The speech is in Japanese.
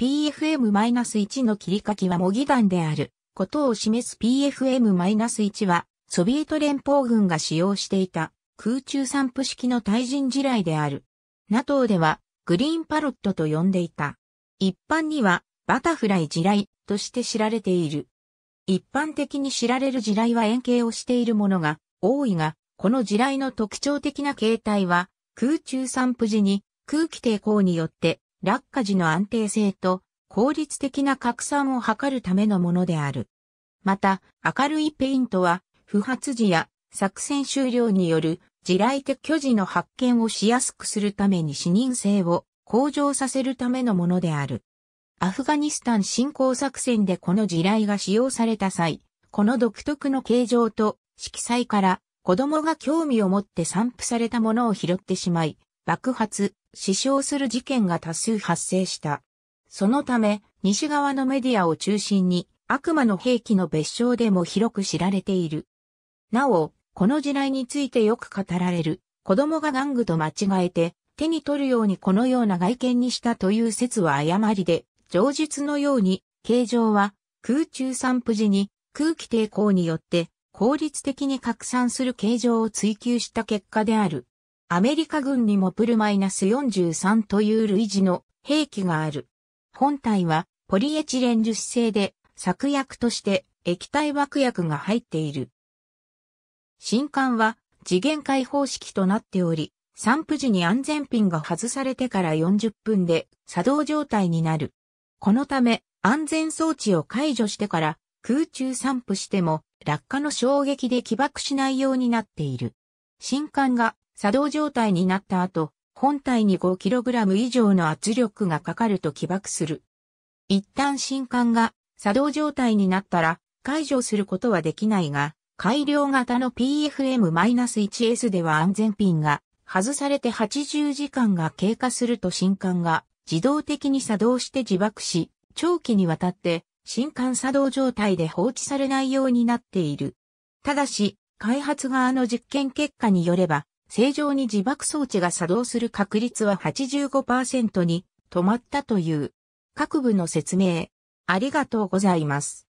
PFM-1 の切り欠きは模擬弾であることを示す PFM-1 は、ソビエト連邦軍が使用していた空中散布式の対人地雷である。NATO ではグリーンパロットと呼んでいた。一般にはバタフライ地雷として知られている。一般的に知られる地雷は円形をしているものが多いが、この地雷の特徴的な形態は空中散布時に空気抵抗によって落下時の安定性と効率的な拡散を図るためのものである。また、明るいペイントは、不発時や作戦終了による地雷的巨時の発見をしやすくするために視認性を向上させるためのものである。アフガニスタン侵攻作戦でこの地雷が使用された際、この独特の形状と色彩から子供が興味を持って散布されたものを拾ってしまい、爆発、死傷する事件が多数発生した。そのため、西側のメディアを中心に、悪魔の兵器の別称でも広く知られている。なお、この時代についてよく語られる、子供が玩具と間違えて、手に取るようにこのような外見にしたという説は誤りで、上述のように、形状は空中散布時に空気抵抗によって効率的に拡散する形状を追求した結果である。アメリカ軍にもプルマイナス43という類似の兵器がある。本体はポリエチレン樹脂製で作薬として液体爆薬が入っている。新艦は次元解放式となっており、散布時に安全ピンが外されてから40分で作動状態になる。このため安全装置を解除してから空中散布しても落下の衝撃で起爆しないようになっている。新艦が作動状態になった後、本体に 5kg 以上の圧力がかかると起爆する。一旦新管が作動状態になったら解除することはできないが、改良型の PFM-1S では安全ピンが外されて80時間が経過すると新管が自動的に作動して自爆し、長期にわたって新管作動状態で放置されないようになっている。ただし、開発側の実験結果によれば、正常に自爆装置が作動する確率は85%に止まったという。各部の説明、ありがとうございます。